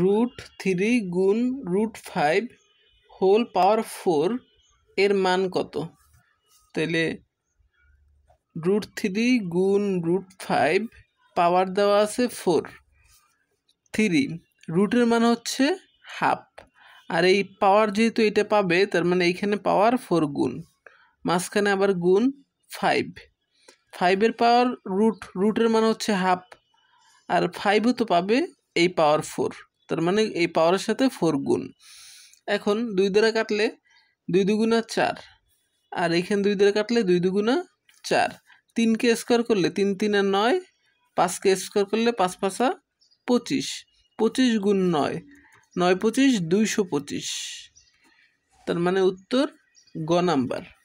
root three গুণ root five whole power four এর মান কত তাহলে রুট থ্রি গুণ রুট ফাইভ পাওয়ার দেওয়া আছে ফোর থ্রি রুটের মান হচ্ছে হাফ আর এই পাওয়ার যেহেতু এটা পাবে তার মানে এইখানে পাওয়ার ফোর গুণ মাঝখানে আবার গুণ ফাইভ ফাইভের পাওয়ার রুট রুটের মান হচ্ছে হাফ আর ফাইভও তো পাবে এই পাওয়ার ফোর তার মানে এই পাওয়ারের সাথে ফোর গুণ এখন দুই দ্বারা কাটলে দুই দুগুণা চার আর এইখানে দুই দ্বারা কাটলে দুই দুগুণা চার তিনকে স্কোয়ার করলে তিন তিন আর নয় পাঁচকে স্কোয়ার করলে পাঁচ পাঁচা পঁচিশ পঁচিশ গুণ নয় নয় পঁচিশ দুইশো পঁচিশ তার মানে উত্তর গ নাম্বার